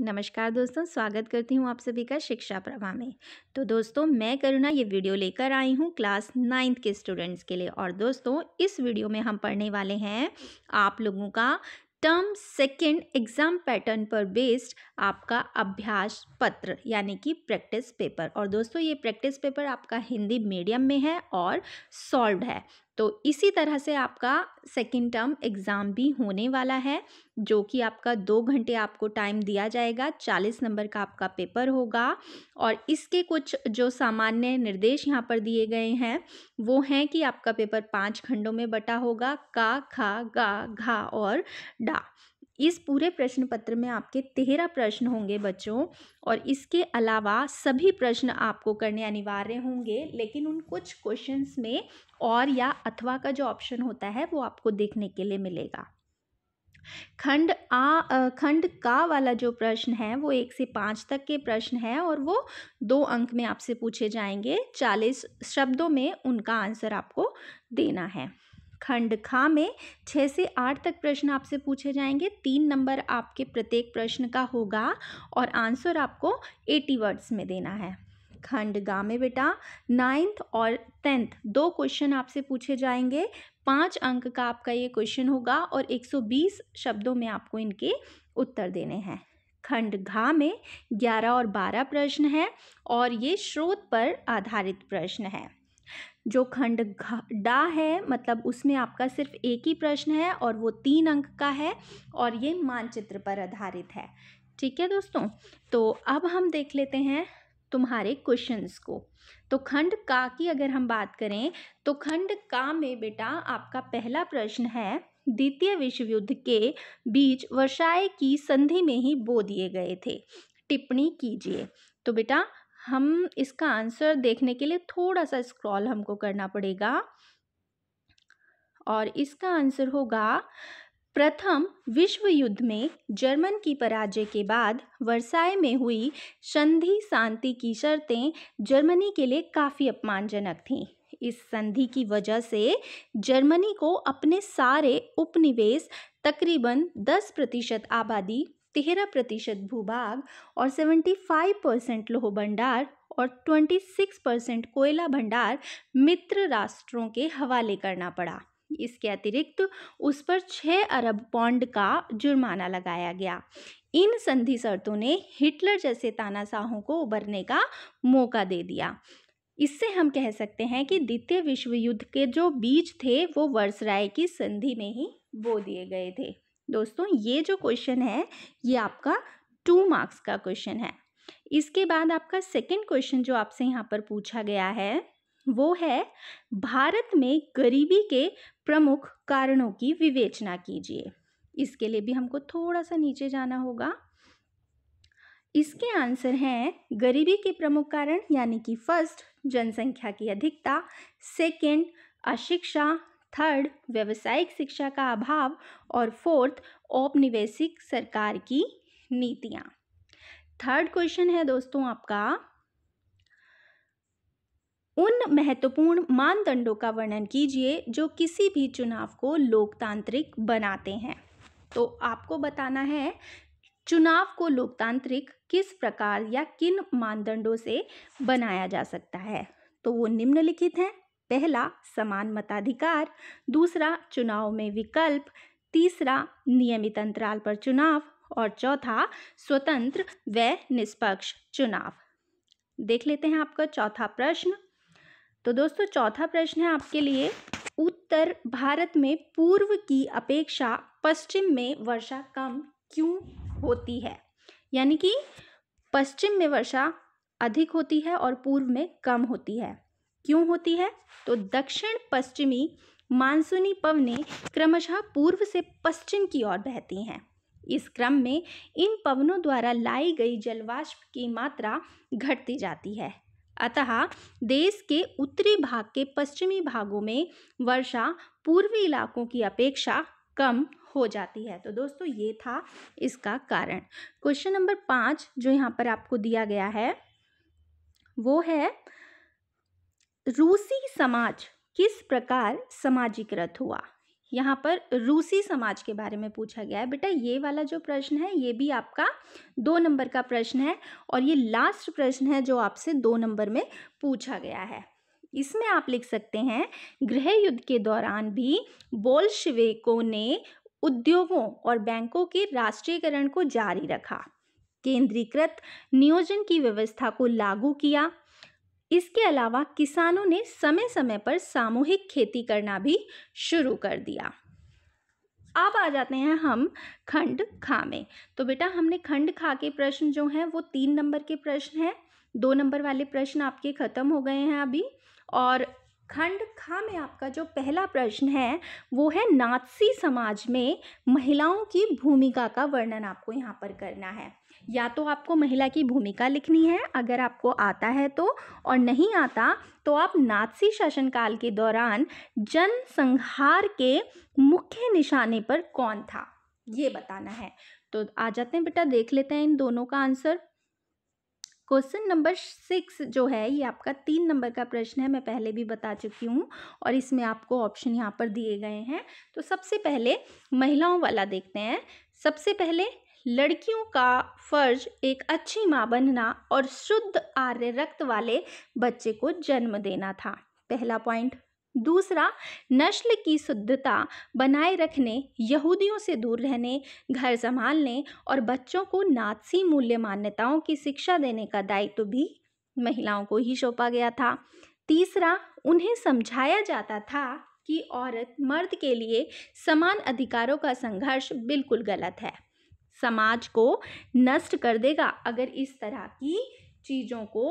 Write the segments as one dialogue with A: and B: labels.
A: नमस्कार दोस्तों स्वागत करती हूँ आप सभी का शिक्षा प्रभा में तो दोस्तों मैं करुणा ये वीडियो लेकर आई हूँ क्लास नाइन्थ के स्टूडेंट्स के लिए और दोस्तों इस वीडियो में हम पढ़ने वाले हैं आप लोगों का टर्म सेकेंड एग्ज़ाम पैटर्न पर बेस्ड आपका अभ्यास पत्र यानी कि प्रैक्टिस पेपर और दोस्तों ये प्रैक्टिस पेपर आपका हिंदी मीडियम में है और सॉल्व है तो इसी तरह से आपका सेकेंड टर्म एग्ज़ाम भी होने वाला है जो कि आपका दो घंटे आपको टाइम दिया जाएगा चालीस नंबर का आपका पेपर होगा और इसके कुछ जो सामान्य निर्देश यहाँ पर दिए गए हैं वो हैं कि आपका पेपर पाँच खंडों में बटा होगा का खा गा घा और डा इस पूरे प्रश्न पत्र में आपके तेरह प्रश्न होंगे बच्चों और इसके अलावा सभी प्रश्न आपको करने अनिवार्य होंगे लेकिन उन कुछ क्वेश्चंस में और या अथवा का जो ऑप्शन होता है वो आपको देखने के लिए मिलेगा खंड आ खंड का वाला जो प्रश्न है वो एक से पाँच तक के प्रश्न है और वो दो अंक में आपसे पूछे जाएंगे चालीस शब्दों में उनका आंसर आपको देना है खंड खा में छः से आठ तक प्रश्न आपसे पूछे जाएंगे तीन नंबर आपके प्रत्येक प्रश्न का होगा और आंसर आपको एटी वर्ड्स में देना है खंड गा में बेटा नाइन्थ और टेंथ दो क्वेश्चन आपसे पूछे जाएंगे पाँच अंक का आपका ये क्वेश्चन होगा और 120 शब्दों में आपको इनके उत्तर देने हैं खंड घा में 11 और 12 प्रश्न हैं और ये स्रोत पर आधारित प्रश्न है जो खंड डा है मतलब उसमें आपका सिर्फ एक ही प्रश्न है और वो तीन अंक का है और ये मानचित्र पर आधारित है ठीक है दोस्तों तो अब हम देख लेते हैं तुम्हारे क्वेश्चंस को तो खंड का की अगर हम बात करें तो खंड का में बेटा आपका पहला प्रश्न है द्वितीय विश्व युद्ध के बीच वर्षाए की संधि में ही बो दिए गए थे टिप्पणी कीजिए तो बेटा हम इसका आंसर देखने के लिए थोड़ा सा स्क्रॉल हमको करना पड़ेगा और इसका आंसर होगा प्रथम विश्व युद्ध में जर्मन की पराजय के बाद वर्साय में हुई संधि शांति की शर्तें जर्मनी के लिए काफ़ी अपमानजनक थीं इस संधि की वजह से जर्मनी को अपने सारे उपनिवेश तकरीबन 10 प्रतिशत आबादी तेरह प्रतिशत भूभाग और सेवेंटी फाइव परसेंट लोह भंडार और ट्वेंटी सिक्स परसेंट कोयला भंडार मित्र राष्ट्रों के हवाले करना पड़ा इसके अतिरिक्त उस पर छः अरब पौंड का जुर्माना लगाया गया इन संधि शर्तों ने हिटलर जैसे तानाशाहों को उभरने का मौका दे दिया इससे हम कह सकते हैं कि द्वितीय विश्व युद्ध के जो बीज थे वो वर्षराय की संधि में ही बो दिए गए थे दोस्तों ये जो क्वेश्चन है ये आपका टू मार्क्स का क्वेश्चन है इसके बाद आपका सेकंड क्वेश्चन जो आपसे यहाँ पर पूछा गया है वो है भारत में गरीबी के प्रमुख कारणों की विवेचना कीजिए इसके लिए भी हमको थोड़ा सा नीचे जाना होगा इसके आंसर हैं गरीबी के प्रमुख कारण यानी कि फर्स्ट जनसंख्या की अधिकता सेकंड अशिक्षा थर्ड व्यवसायिक शिक्षा का अभाव और फोर्थ औपनिवेशिक सरकार की नीतियाँ थर्ड क्वेश्चन है दोस्तों आपका उन महत्वपूर्ण मानदंडों का वर्णन कीजिए जो किसी भी चुनाव को लोकतांत्रिक बनाते हैं तो आपको बताना है चुनाव को लोकतांत्रिक किस प्रकार या किन मानदंडों से बनाया जा सकता है तो वो निम्नलिखित हैं पहला समान मताधिकार दूसरा चुनाव में विकल्प तीसरा नियमित अंतराल पर चुनाव और चौथा स्वतंत्र व निष्पक्ष चुनाव देख लेते हैं आपका चौथा प्रश्न तो दोस्तों चौथा प्रश्न है आपके लिए उत्तर भारत में पूर्व की अपेक्षा पश्चिम में वर्षा कम क्यों होती है यानी कि पश्चिम में वर्षा अधिक होती है और पूर्व में कम होती है क्यों होती है तो दक्षिण पश्चिमी मानसूनी पवनें क्रमशः पूर्व से पश्चिम की ओर बहती हैं इस क्रम में इन पवनों द्वारा लाई गई जलवाष्प की मात्रा घटती जाती है अतः देश के उत्तरी भाग के पश्चिमी भागों में वर्षा पूर्वी इलाकों की अपेक्षा कम हो जाती है तो दोस्तों ये था इसका कारण क्वेश्चन नंबर पाँच जो यहाँ पर आपको दिया गया है वो है रूसी समाज किस प्रकार समाजीकृत हुआ यहाँ पर रूसी समाज के बारे में पूछा गया है बेटा ये वाला जो प्रश्न है ये भी आपका दो नंबर का प्रश्न है और ये लास्ट प्रश्न है जो आपसे दो नंबर में पूछा गया है इसमें आप लिख सकते हैं गृह युद्ध के दौरान भी बोल्शवेकों ने उद्योगों और बैंकों के राष्ट्रीयकरण को जारी रखा केंद्रीकृत नियोजन की व्यवस्था को लागू किया इसके अलावा किसानों ने समय समय पर सामूहिक खेती करना भी शुरू कर दिया अब आ जाते हैं हम खंड खा में तो बेटा हमने खंड खा के प्रश्न जो हैं वो तीन नंबर के प्रश्न हैं दो नंबर वाले प्रश्न आपके ख़त्म हो गए हैं अभी और खंड खा में आपका जो पहला प्रश्न है वो है नाथसी समाज में महिलाओं की भूमिका का वर्णन आपको यहाँ पर करना है या तो आपको महिला की भूमिका लिखनी है अगर आपको आता है तो और नहीं आता तो आप नाथसी शासनकाल के दौरान जनसंहार के मुख्य निशाने पर कौन था ये बताना है तो आ जाते हैं बेटा देख लेते हैं इन दोनों का आंसर क्वेश्चन नंबर सिक्स जो है ये आपका तीन नंबर का प्रश्न है मैं पहले भी बता चुकी हूँ और इसमें आपको ऑप्शन यहाँ पर दिए गए हैं तो सबसे पहले महिलाओं वाला देखते हैं सबसे पहले लड़कियों का फर्ज एक अच्छी माँ बनना और शुद्ध आर्य रक्त वाले बच्चे को जन्म देना था पहला पॉइंट दूसरा नस्ल की शुद्धता बनाए रखने यहूदियों से दूर रहने घर संभालने और बच्चों को नाथसी मूल्य मान्यताओं की शिक्षा देने का दायित्व तो भी महिलाओं को ही सौंपा गया था तीसरा उन्हें समझाया जाता था कि औरत मर्द के लिए समान अधिकारों का संघर्ष बिल्कुल गलत है समाज को नष्ट कर देगा अगर इस तरह की चीज़ों को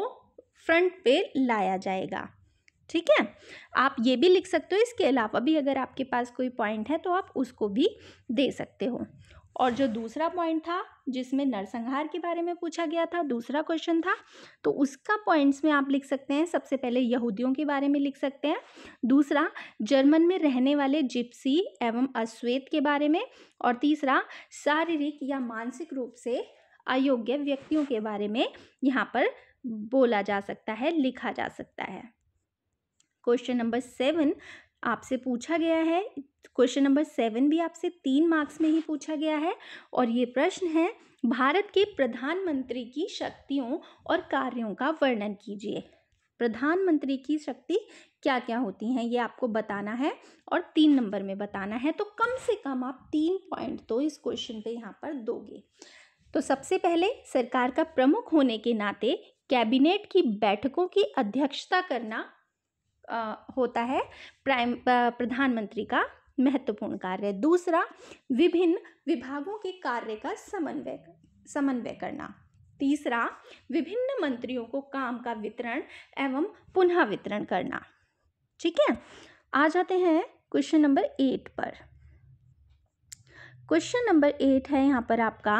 A: फ्रंट पे लाया जाएगा ठीक है आप ये भी लिख सकते हो इसके अलावा भी अगर आपके पास कोई पॉइंट है तो आप उसको भी दे सकते हो और जो दूसरा पॉइंट था जिसमें नरसंहार के बारे में पूछा गया था दूसरा क्वेश्चन था तो उसका पॉइंट्स में आप लिख सकते हैं सबसे पहले यहूदियों के बारे में लिख सकते हैं दूसरा जर्मन में रहने वाले जिप्सी एवं अश्वेत के बारे में और तीसरा शारीरिक या मानसिक रूप से अयोग्य व्यक्तियों के बारे में यहाँ पर बोला जा सकता है लिखा जा सकता है क्वेश्चन नंबर सेवन आपसे पूछा गया है क्वेश्चन नंबर सेवन भी आपसे तीन मार्क्स में ही पूछा गया है और ये प्रश्न है भारत के प्रधानमंत्री की शक्तियों और कार्यों का वर्णन कीजिए प्रधानमंत्री की शक्ति क्या क्या होती हैं ये आपको बताना है और तीन नंबर में बताना है तो कम से कम आप तीन पॉइंट तो इस क्वेश्चन पे यहाँ पर दोगे तो सबसे पहले सरकार का प्रमुख होने के नाते कैबिनेट की बैठकों की अध्यक्षता करना होता है प्राइम प्रधानमंत्री का महत्वपूर्ण कार्य दूसरा विभिन्न विभागों के कार्य का समन्वय समन्वय करना तीसरा विभिन्न मंत्रियों को काम का वितरण एवं पुनः वितरण करना ठीक है आ जाते हैं क्वेश्चन नंबर एट पर क्वेश्चन नंबर एट है यहाँ पर आपका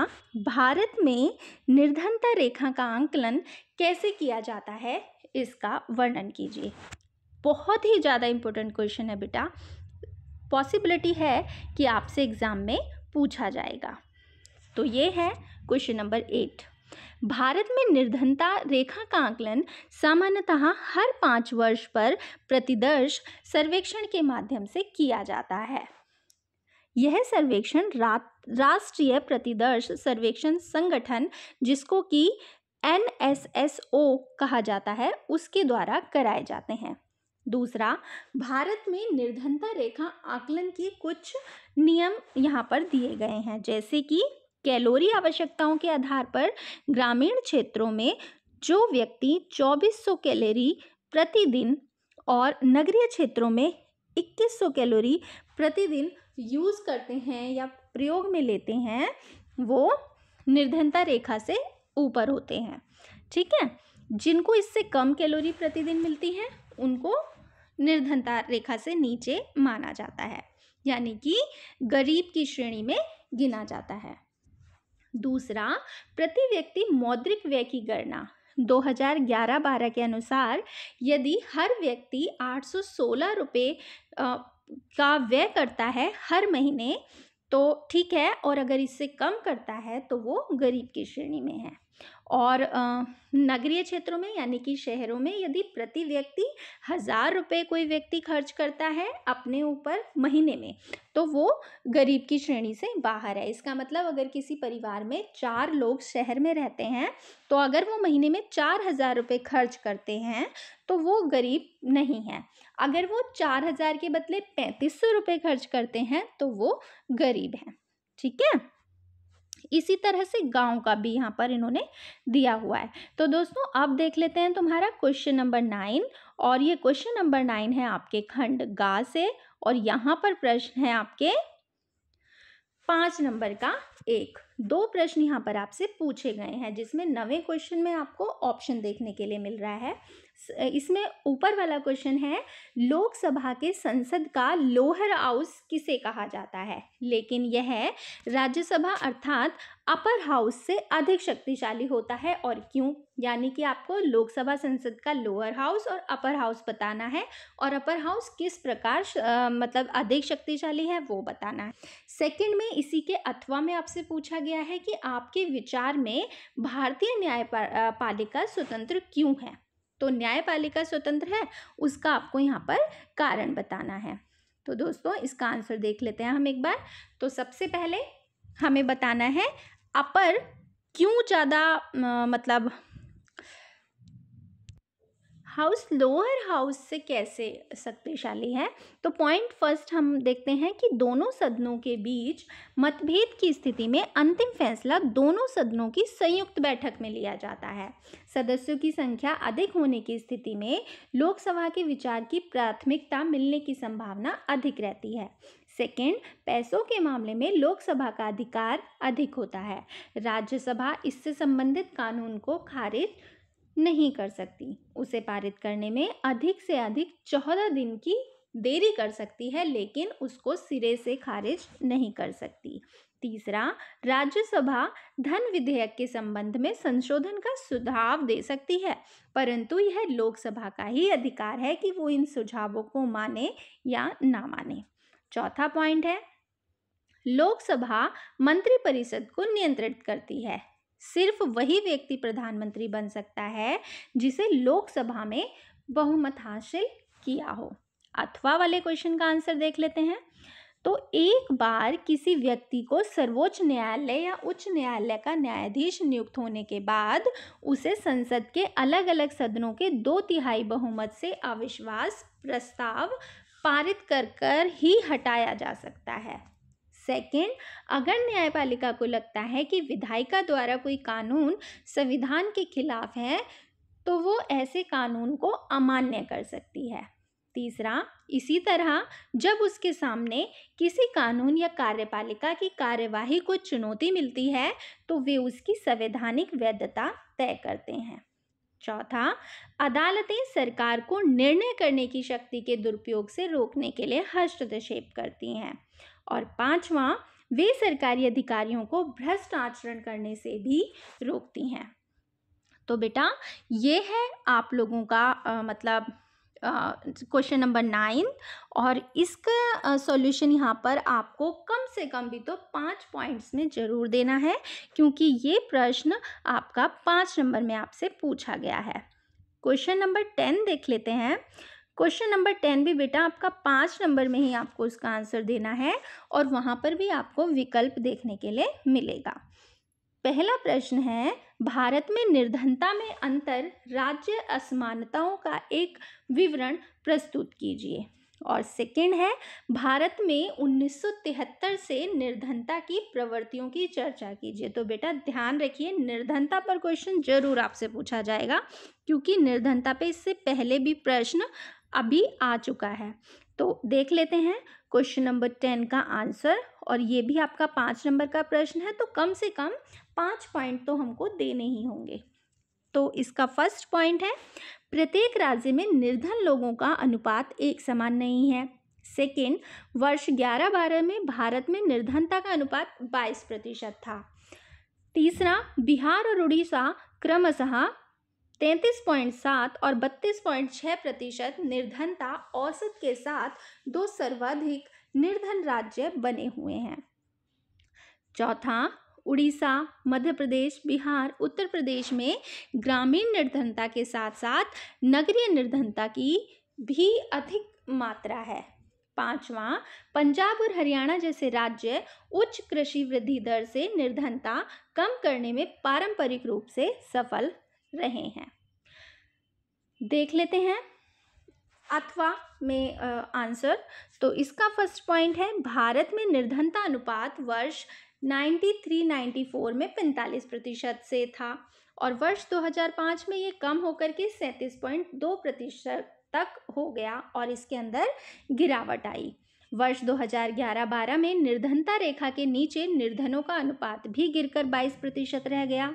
A: भारत में निर्धनता रेखा का आंकलन कैसे किया जाता है इसका वर्णन कीजिए बहुत ही ज़्यादा इम्पोर्टेंट क्वेश्चन है बेटा पॉसिबिलिटी है कि आपसे एग्ज़ाम में पूछा जाएगा तो ये है क्वेश्चन नंबर एट भारत में निर्धनता रेखा का आकलन सामान्यतः हर पाँच वर्ष पर प्रतिदर्श सर्वेक्षण के माध्यम से किया जाता है यह सर्वेक्षण रा, राष्ट्रीय प्रतिदर्श सर्वेक्षण संगठन जिसको कि एन कहा जाता है उसके द्वारा कराए जाते हैं दूसरा भारत में निर्धनता रेखा आकलन के कुछ नियम यहाँ पर दिए गए हैं जैसे कि कैलोरी आवश्यकताओं के आधार पर ग्रामीण क्षेत्रों में जो व्यक्ति 2400 कैलोरी प्रतिदिन और नगरीय क्षेत्रों में 2100 कैलोरी प्रतिदिन यूज़ करते हैं या प्रयोग में लेते हैं वो निर्धनता रेखा से ऊपर होते हैं ठीक है जिनको इससे कम कैलोरी प्रतिदिन मिलती है उनको निर्धनता रेखा से नीचे माना जाता है यानी कि गरीब की श्रेणी में गिना जाता है दूसरा प्रति व्यक्ति मौद्रिक व्यय की गणना 2011-12 के अनुसार यदि हर व्यक्ति 816 रुपये का व्यय करता है हर महीने तो ठीक है और अगर इससे कम करता है तो वो गरीब की श्रेणी में है और नगरीय क्षेत्रों में यानी कि शहरों में यदि प्रति व्यक्ति हज़ार रुपये कोई व्यक्ति खर्च करता है अपने ऊपर महीने में तो वो गरीब की श्रेणी से बाहर है इसका मतलब अगर किसी परिवार में चार लोग शहर में रहते हैं तो अगर वो महीने में चार हज़ार रुपये खर्च करते हैं तो वो गरीब नहीं है अगर वो चार हज़ार के बदले पैंतीस सौ रुपये खर्च करते हैं तो वो गरीब हैं ठीक है इसी तरह से गांव का भी यहाँ पर इन्होंने दिया हुआ है तो दोस्तों अब देख लेते हैं तुम्हारा क्वेश्चन नंबर नाइन और ये क्वेश्चन नंबर नाइन है आपके खंड गा से और यहाँ पर प्रश्न है आपके पाँच नंबर का एक दो प्रश्न यहाँ पर आपसे पूछे गए हैं जिसमें नवे क्वेश्चन में आपको ऑप्शन देखने के लिए मिल रहा है इसमें ऊपर वाला क्वेश्चन है लोकसभा के संसद का लोहर हाउस किसे कहा जाता है लेकिन यह राज्यसभा अर्थात अपर हाउस से अधिक शक्तिशाली होता है और क्यों यानी कि आपको लोकसभा संसद का लोअर हाउस और अपर हाउस बताना है और अपर हाउस किस प्रकार आ, मतलब अधिक शक्तिशाली है वो बताना है सेकंड में इसी के अथवा में आपसे पूछा गया है कि आपके विचार में भारतीय न्याय पालिका स्वतंत्र क्यों है तो न्यायपालिका स्वतंत्र है उसका आपको यहाँ पर कारण बताना है तो दोस्तों इसका आंसर देख लेते हैं हम एक बार तो सबसे पहले हमें बताना है अपर क्यों ज़्यादा मतलब हाउस लोअर हाउस से कैसे शक्तिशाली है तो पॉइंट फर्स्ट हम देखते हैं कि दोनों सदनों के बीच मतभेद की स्थिति में अंतिम फैसला दोनों सदनों की संयुक्त बैठक में लिया जाता है सदस्यों की संख्या अधिक होने की स्थिति में लोकसभा के विचार की प्राथमिकता मिलने की संभावना अधिक रहती है सेकेंड पैसों के मामले में लोकसभा का अधिकार अधिक होता है राज्यसभा इससे संबंधित कानून को खारिज नहीं कर सकती उसे पारित करने में अधिक से अधिक चौदह दिन की देरी कर सकती है लेकिन उसको सिरे से खारिज नहीं कर सकती तीसरा राज्यसभा धन विधेयक के संबंध में संशोधन का सुझाव दे सकती है परंतु यह लोकसभा का ही अधिकार है कि वो इन सुझावों को माने या ना माने चौथा पॉइंट है लोकसभा मंत्रिपरिषद को नियंत्रित करती है सिर्फ वही व्यक्ति प्रधानमंत्री बन सकता है जिसे लोकसभा में बहुमत हासिल किया हो अथवा वाले क्वेश्चन का आंसर देख लेते हैं तो एक बार किसी व्यक्ति को सर्वोच्च न्यायालय या उच्च न्यायालय का न्यायाधीश नियुक्त होने के बाद उसे संसद के अलग अलग सदनों के दो तिहाई बहुमत से अविश्वास प्रस्ताव पारित कर कर ही हटाया जा सकता है सेकंड अगर न्यायपालिका को लगता है कि विधायिका द्वारा कोई कानून संविधान के खिलाफ है तो वो ऐसे कानून को अमान्य कर सकती है तीसरा इसी तरह जब उसके सामने किसी कानून या कार्यपालिका की कार्यवाही को चुनौती मिलती है तो वे उसकी संवैधानिक वैधता तय करते हैं चौथा अदालतें सरकार को निर्णय करने की शक्ति के दुरुपयोग से रोकने के लिए हस्तक्षेप करती हैं और पांचवा वे सरकारी अधिकारियों को भ्रष्ट आचरण करने से भी रोकती हैं तो बेटा ये है आप लोगों का आ, मतलब क्वेश्चन नंबर नाइन और इसका सॉल्यूशन uh, यहाँ पर आपको कम से कम भी तो पाँच पॉइंट्स में ज़रूर देना है क्योंकि ये प्रश्न आपका पाँच नंबर में आपसे पूछा गया है क्वेश्चन नंबर टेन देख लेते हैं क्वेश्चन नंबर टेन भी बेटा आपका पाँच नंबर में ही आपको उसका आंसर देना है और वहाँ पर भी आपको विकल्प देखने के लिए मिलेगा पहला प्रश्न है भारत में निर्धनता में अंतर राज्य असमानताओं का एक विवरण प्रस्तुत कीजिए और सेकंड है भारत में 1973 से निर्धनता की प्रवृत्तियों की चर्चा कीजिए तो बेटा ध्यान रखिए निर्धनता पर क्वेश्चन जरूर आपसे पूछा जाएगा क्योंकि निर्धनता पे इससे पहले भी प्रश्न अभी आ चुका है तो देख लेते हैं क्वेश्चन नंबर टेन का आंसर और ये भी आपका पाँच नंबर का प्रश्न है तो कम से कम पाँच पॉइंट तो हमको देने ही होंगे तो इसका फर्स्ट पॉइंट है प्रत्येक राज्य में निर्धन लोगों का अनुपात एक समान नहीं है सेकेंड वर्ष ग्यारह बारह में भारत में निर्धनता का अनुपात बाईस प्रतिशत था तीसरा बिहार और उड़ीसा क्रमशः पॉइंट सात और बत्तीस पॉइंट छः प्रतिशत निर्धनता औसत के साथ दो सर्वाधिक निर्धन राज्य बने हुए हैं चौथा उड़ीसा मध्य प्रदेश बिहार उत्तर प्रदेश में ग्रामीण निर्धनता के साथ साथ नगरीय निर्धनता की भी अधिक मात्रा है पांचवा पंजाब और हरियाणा जैसे राज्य उच्च कृषि वृद्धि दर से निर्धनता कम करने में पारंपरिक रूप से सफल रहे हैं देख लेते हैं अथवा में आंसर तो इसका फर्स्ट पॉइंट है भारत में निर्धनता अनुपात वर्ष 93-94 में 45 प्रतिशत से था और वर्ष 2005 में ये कम होकर के 37.2 प्रतिशत तक हो गया और इसके अंदर गिरावट आई वर्ष 2011-12 में निर्धनता रेखा के नीचे निर्धनों का अनुपात भी गिरकर 22 प्रतिशत रह गया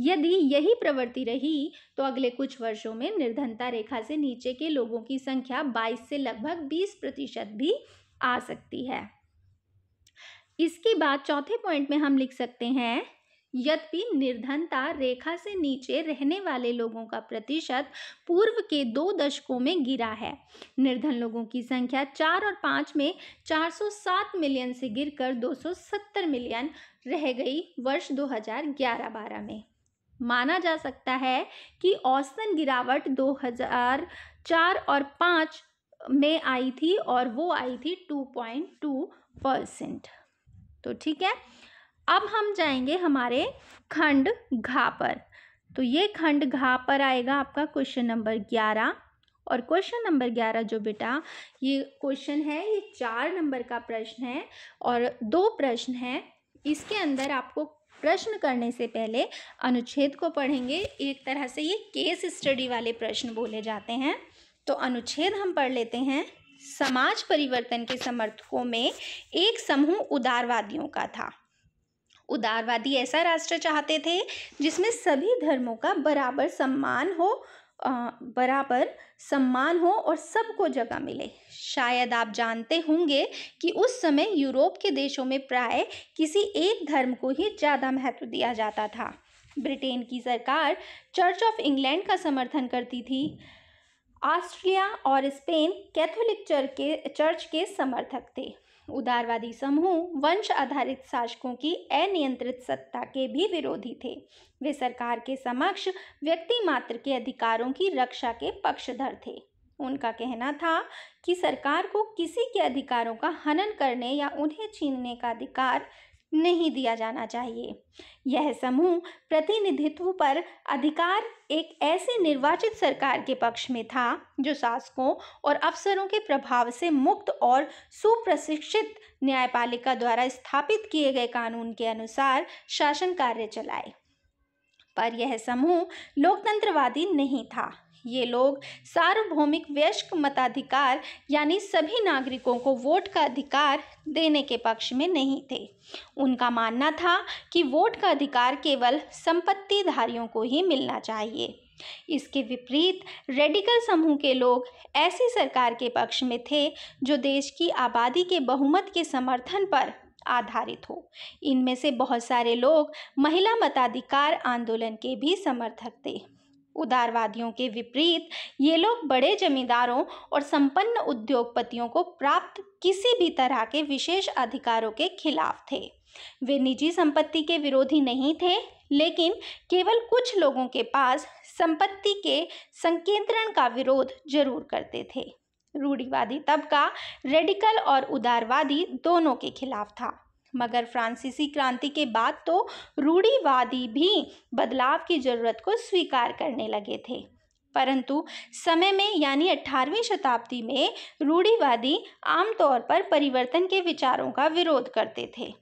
A: यदि यही प्रवृत्ति रही तो अगले कुछ वर्षों में निर्धनता रेखा से नीचे के लोगों की संख्या 22 से लगभग 20 प्रतिशत भी आ सकती है इसके बाद चौथे पॉइंट में हम लिख सकते हैं यद्यपि निर्धनता रेखा से नीचे रहने वाले लोगों का प्रतिशत पूर्व के दो दशकों में गिरा है निर्धन लोगों की संख्या चार और पाँच में 407 मिलियन से गिरकर 270 मिलियन रह गई वर्ष 2011-12 में माना जा सकता है कि औसतन गिरावट 2004 और 5 में आई थी और वो आई थी 2.2 परसेंट तो ठीक है अब हम जाएंगे हमारे खंड घा पर तो ये खंड घा पर आएगा आपका क्वेश्चन नंबर ग्यारह और क्वेश्चन नंबर ग्यारह जो बेटा ये क्वेश्चन है ये चार नंबर का प्रश्न है और दो प्रश्न हैं इसके अंदर आपको प्रश्न करने से पहले अनुच्छेद को पढ़ेंगे एक तरह से ये केस स्टडी वाले प्रश्न बोले जाते हैं तो अनुच्छेद हम पढ़ लेते हैं समाज परिवर्तन के समर्थकों में एक समूह उदारवादियों का था उदारवादी ऐसा राष्ट्र चाहते थे जिसमें सभी धर्मों का बराबर सम्मान हो बराबर सम्मान हो और सबको जगह मिले शायद आप जानते होंगे कि उस समय यूरोप के देशों में प्राय किसी एक धर्म को ही ज़्यादा महत्व दिया जाता था ब्रिटेन की सरकार चर्च ऑफ इंग्लैंड का समर्थन करती थी ऑस्ट्रिया और स्पेन कैथोलिक चर्च के चर्च के समर्थक थे उदारवादी समूह वंश आधारित शासकों की अनियंत्रित सत्ता के भी विरोधी थे वे सरकार के समक्ष व्यक्ति मात्र के अधिकारों की रक्षा के पक्षधर थे उनका कहना था कि सरकार को किसी के अधिकारों का हनन करने या उन्हें छीनने का अधिकार नहीं दिया जाना चाहिए यह समूह प्रतिनिधित्व पर अधिकार एक ऐसी निर्वाचित सरकार के पक्ष में था जो शासकों और अफसरों के प्रभाव से मुक्त और सुप्रशिक्षित न्यायपालिका द्वारा स्थापित किए गए कानून के अनुसार शासन कार्य चलाए पर यह समूह लोकतंत्रवादी नहीं था ये लोग सार्वभौमिक वैश्विक मताधिकार यानी सभी नागरिकों को वोट का अधिकार देने के पक्ष में नहीं थे उनका मानना था कि वोट का अधिकार केवल संपत्तिधारियों को ही मिलना चाहिए इसके विपरीत रेडिकल समूह के लोग ऐसी सरकार के पक्ष में थे जो देश की आबादी के बहुमत के समर्थन पर आधारित हो इनमें से बहुत सारे लोग महिला मताधिकार आंदोलन के भी समर्थक थे उदारवादियों के विपरीत ये लोग बड़े जमींदारों और संपन्न उद्योगपतियों को प्राप्त किसी भी तरह के विशेष अधिकारों के खिलाफ थे वे निजी संपत्ति के विरोधी नहीं थे लेकिन केवल कुछ लोगों के पास संपत्ति के संकेंद्रण का विरोध जरूर करते थे रूढ़िवादी तबका रेडिकल और उदारवादी दोनों के खिलाफ था मगर फ्रांसीसी क्रांति के बाद तो रूढ़ीवादी भी बदलाव की ज़रूरत को स्वीकार करने लगे थे परंतु समय में यानी 18वीं शताब्दी में रूढ़ीवादी आमतौर पर परिवर्तन के विचारों का विरोध करते थे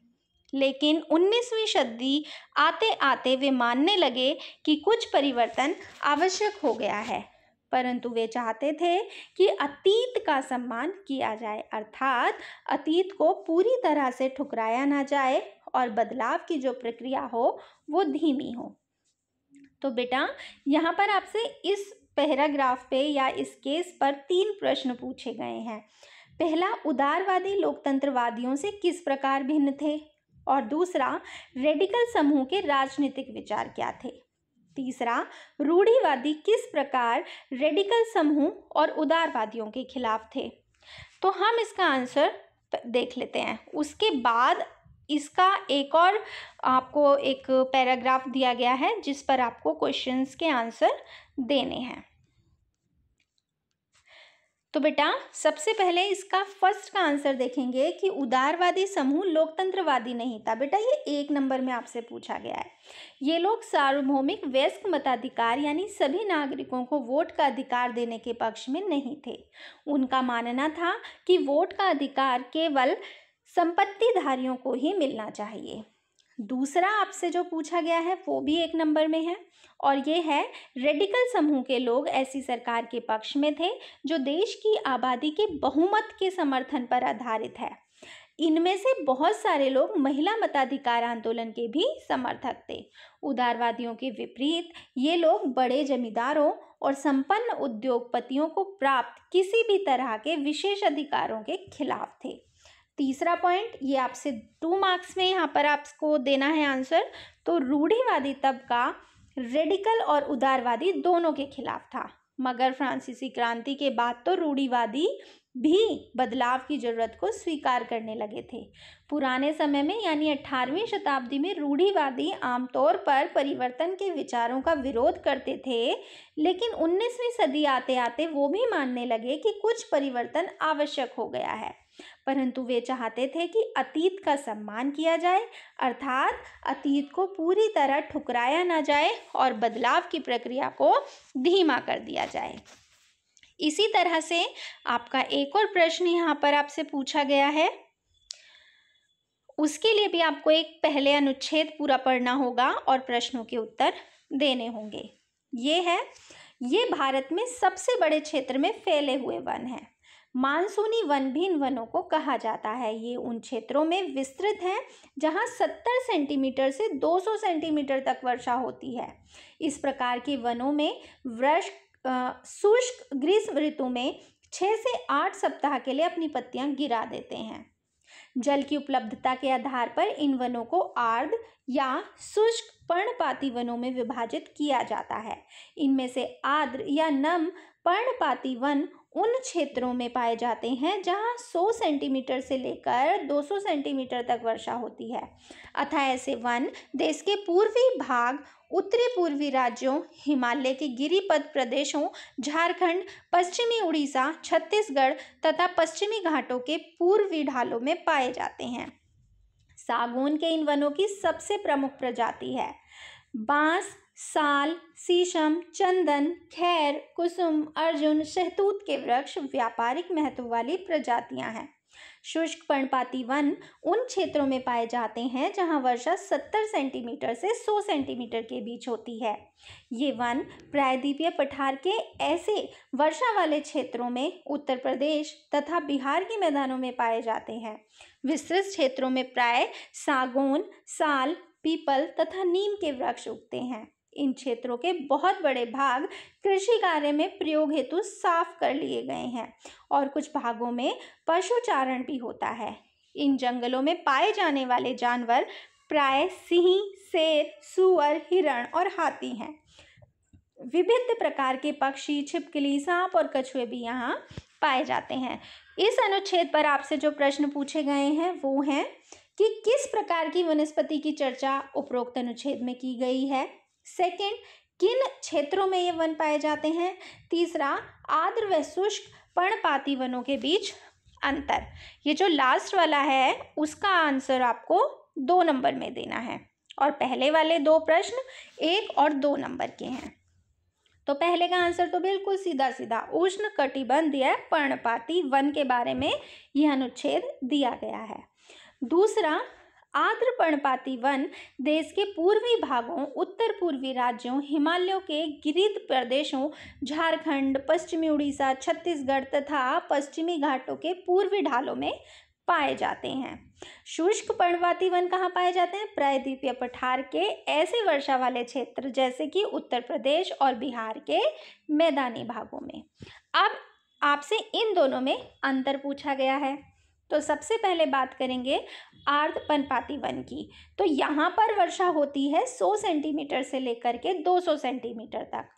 A: लेकिन 19वीं सदी आते आते वे मानने लगे कि कुछ परिवर्तन आवश्यक हो गया है परंतु वे चाहते थे कि अतीत का सम्मान किया जाए अर्थात अतीत को पूरी तरह से ठुकराया ना जाए और बदलाव की जो प्रक्रिया हो वो धीमी हो तो बेटा यहाँ पर आपसे इस पैराग्राफ पे या इस केस पर तीन प्रश्न पूछे गए हैं पहला उदारवादी लोकतंत्रवादियों से किस प्रकार भिन्न थे और दूसरा रेडिकल समूह के राजनीतिक विचार क्या थे तीसरा रूढ़ीवादी किस प्रकार रेडिकल समूह और उदारवादियों के खिलाफ थे तो हम इसका आंसर देख लेते हैं उसके बाद इसका एक और आपको एक पैराग्राफ दिया गया है जिस पर आपको क्वेश्चंस के आंसर देने हैं तो बेटा सबसे पहले इसका फर्स्ट का आंसर देखेंगे कि उदारवादी समूह लोकतंत्रवादी नहीं था बेटा ये एक नंबर में आपसे पूछा गया है ये लोग सार्वभौमिक वयस्क मताधिकार यानी सभी नागरिकों को वोट का अधिकार देने के पक्ष में नहीं थे उनका मानना था कि वोट का अधिकार केवल संपत्तिधारियों को ही मिलना चाहिए दूसरा आपसे जो पूछा गया है वो भी एक नंबर में है और ये है रेडिकल समूह के लोग ऐसी सरकार के पक्ष में थे जो देश की आबादी के बहुमत के समर्थन पर आधारित है इनमें से बहुत सारे लोग महिला मताधिकार आंदोलन के भी समर्थक थे उदारवादियों के विपरीत ये लोग बड़े जमींदारों और संपन्न उद्योगपतियों को प्राप्त किसी भी तरह के विशेष अधिकारों के खिलाफ थे तीसरा पॉइंट ये आपसे टू मार्क्स में यहाँ पर आपको देना है आंसर तो रूढ़ीवादी तबका रेडिकल और उदारवादी दोनों के खिलाफ था मगर फ्रांसीसी क्रांति के बाद तो रूढ़िवादी भी बदलाव की ज़रूरत को स्वीकार करने लगे थे पुराने समय में यानी 18वीं शताब्दी में रूढ़ीवादी आमतौर पर परिवर्तन के विचारों का विरोध करते थे लेकिन 19वीं सदी आते आते वो भी मानने लगे कि कुछ परिवर्तन आवश्यक हो गया है परंतु वे चाहते थे कि अतीत का सम्मान किया जाए अर्थात अतीत को पूरी तरह ठुकराया ना जाए और बदलाव की प्रक्रिया को धीमा कर दिया जाए इसी तरह से आपका एक और प्रश्न यहाँ पर आपसे पूछा गया है उसके लिए भी आपको एक पहले अनुच्छेद पूरा पढ़ना होगा और प्रश्नों के उत्तर देने होंगे ये है ये भारत में सबसे बड़े क्षेत्र में फैले हुए वन हैं मानसूनी वन भी इन वनों को कहा जाता है ये उन क्षेत्रों में विस्तृत हैं जहाँ 70 सेंटीमीटर से 200 सेंटीमीटर तक वर्षा होती है इस प्रकार के वनों में वृक्ष शुष्क ग्रीष्म ऋतु में छः से आठ सप्ताह के लिए अपनी पत्तियाँ गिरा देते हैं जल की उपलब्धता के आधार पर इन वनों को आर्द्र या शुष्क पर्णपाती वनों में विभाजित किया जाता है इनमें से आर्द्र या नम पर्णपाती वन उन क्षेत्रों में पाए जाते हैं जहां 100 सेंटीमीटर से लेकर 200 सेंटीमीटर तक वर्षा होती है अतः ऐसे वन देश के पूर्वी भाग उत्तरी पूर्वी राज्यों हिमालय के गिरिपथ प्रदेशों झारखंड पश्चिमी उड़ीसा छत्तीसगढ़ तथा पश्चिमी घाटों के पूर्वी ढालों में पाए जाते हैं सागौन के इन वनों की सबसे प्रमुख प्रजाति है बांस साल शीशम चंदन खैर कुसुम अर्जुन शहतूत के वृक्ष व्यापारिक महत्व वाली प्रजातियां हैं शुष्क पर्णपाती वन उन क्षेत्रों में पाए जाते हैं जहां वर्षा 70 सेंटीमीटर से 100 सेंटीमीटर के बीच होती है ये वन प्रायद्वीपीय पठार के ऐसे वर्षा वाले क्षेत्रों में उत्तर प्रदेश तथा बिहार के मैदानों में पाए जाते हैं विस्तृत क्षेत्रों में प्राय सागौन साल पीपल तथा नीम के वृक्ष उगते हैं इन क्षेत्रों के बहुत बड़े भाग कृषि कार्य में प्रयोग हेतु साफ कर लिए गए हैं और कुछ भागों में पशुचारण भी होता है इन जंगलों में पाए जाने वाले जानवर प्राय सिंह शेर सुअर हिरण और हाथी हैं विभिन्न प्रकार के पक्षी छिपकली सांप और कछुए भी यहाँ पाए जाते हैं इस अनुच्छेद पर आपसे जो प्रश्न पूछे गए हैं वो हैं कि किस प्रकार की वनस्पति की चर्चा उपरोक्त अनुच्छेद में की गई है सेकेंड किन क्षेत्रों में ये वन पाए जाते हैं तीसरा आर्द्र व शुष्क पर्णपाती वनों के बीच अंतर ये जो लास्ट वाला है उसका आंसर आपको दो नंबर में देना है और पहले वाले दो प्रश्न एक और दो नंबर के हैं तो पहले का आंसर तो बिल्कुल सीधा सीधा उष्ण कटिबंधीय पर्णपाती वन के बारे में यह अनुच्छेद दिया गया है दूसरा आर्द्र पर्णपाती वन देश के पूर्वी भागों उत्तर पूर्वी राज्यों हिमालयों के गिरिद प्रदेशों झारखंड पश्चिमी उड़ीसा छत्तीसगढ़ तथा पश्चिमी घाटों के पूर्वी ढालों में पाए जाते हैं शुष्क पर्णपाती वन कहाँ पाए जाते हैं प्रायद्वीपीय पठार के ऐसे वर्षा वाले क्षेत्र जैसे कि उत्तर प्रदेश और बिहार के मैदानी भागों में अब आपसे इन दोनों में अंतर पूछा गया है तो सबसे पहले बात करेंगे आर्द पनपाती वन की तो यहाँ पर वर्षा होती है 100 सेंटीमीटर से लेकर के 200 सेंटीमीटर तक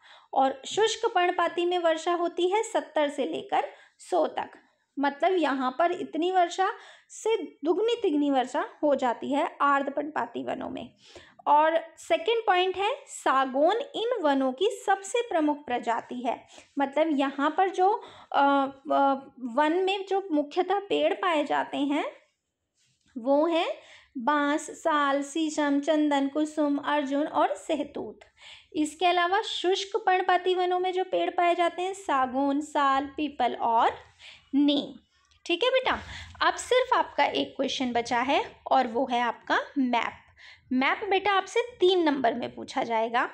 A: और शुष्क पर्णपाती में वर्षा होती है 70 से लेकर 100 तक मतलब यहाँ पर इतनी वर्षा से दुगनी तिगनी वर्षा हो जाती है आर्द पनपाती वनों में और सेकंड पॉइंट है सागौन इन वनों की सबसे प्रमुख प्रजाति है मतलब यहाँ पर जो वन में जो मुख्यतः पेड़ पाए जाते हैं वो हैं बांस साल शीशम चंदन कुसुम अर्जुन और सहतूत इसके अलावा शुष्क पर्णपाती वनों में जो पेड़ पाए जाते हैं सागौन साल पीपल और नीम ठीक है बेटा अब सिर्फ आपका एक क्वेश्चन बचा है और वो है आपका मैप मैप बेटा आपसे तीन नंबर में पूछा जाएगा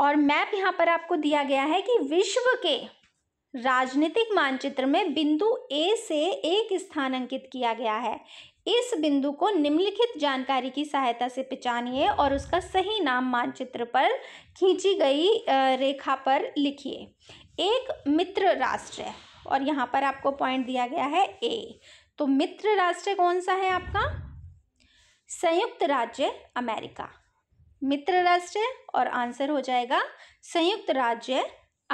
A: और मैप यहाँ पर आपको दिया गया है कि विश्व के राजनीतिक मानचित्र में बिंदु ए से एक स्थान अंकित किया गया है इस बिंदु को निम्नलिखित जानकारी की सहायता से पहचानिए और उसका सही नाम मानचित्र पर खींची गई रेखा पर लिखिए एक मित्र राष्ट्र और यहाँ पर आपको पॉइंट दिया गया है ए तो मित्र राष्ट्र कौन सा है आपका संयुक्त राज्य अमेरिका मित्र राष्ट्र और आंसर हो जाएगा संयुक्त राज्य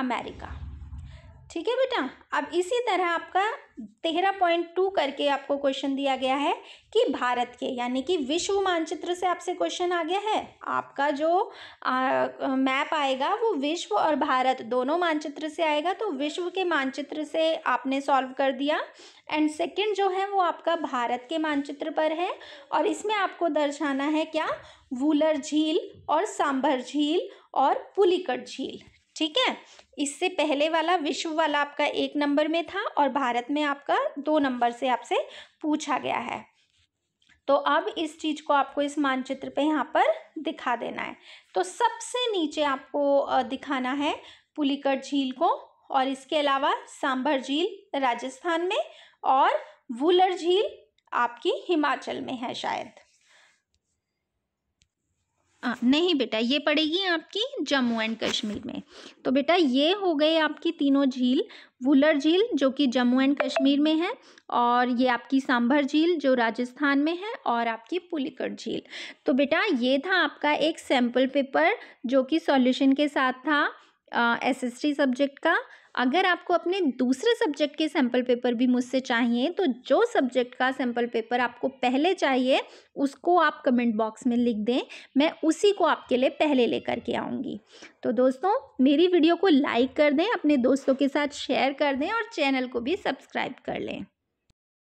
A: अमेरिका ठीक है बेटा अब इसी तरह आपका तेरह पॉइंट टू करके आपको क्वेश्चन दिया गया है कि भारत के यानी कि विश्व मानचित्र से आपसे क्वेश्चन आ गया है आपका जो आ, मैप आएगा वो विश्व और भारत दोनों मानचित्र से आएगा तो विश्व के मानचित्र से आपने सॉल्व कर दिया एंड सेकंड जो है वो आपका भारत के मानचित्र पर है और इसमें आपको दर्शाना है क्या वूलर झील और सांभर झील और पुलिकट झील ठीक है इससे पहले वाला विश्व वाला आपका एक नंबर में था और भारत में आपका दो नंबर से आपसे पूछा गया है तो अब इस चीज़ को आपको इस मानचित्र पे यहाँ पर दिखा देना है तो सबसे नीचे आपको दिखाना है पुलिकट झील को और इसके अलावा सांभर झील राजस्थान में और वुलर झील आपकी हिमाचल में है शायद आ, नहीं बेटा ये पड़ेगी आपकी जम्मू एंड कश्मीर में तो बेटा ये हो गए आपकी तीनों झील वुलर झील जो कि जम्मू एंड कश्मीर में है और ये आपकी सांभर झील जो राजस्थान में है और आपकी पुलिकट झील तो बेटा ये था आपका एक सैम्पल पेपर जो कि सॉल्यूशन के साथ था एस एस टी सब्जेक्ट का अगर आपको अपने दूसरे सब्जेक्ट के सैम्पल पेपर भी मुझसे चाहिए तो जो सब्जेक्ट का सैम्पल पेपर आपको पहले चाहिए उसको आप कमेंट बॉक्स में लिख दें मैं उसी को आपके लिए पहले लेकर के आऊँगी तो दोस्तों मेरी वीडियो को लाइक कर दें अपने दोस्तों के साथ शेयर कर दें और चैनल को भी सब्सक्राइब कर लें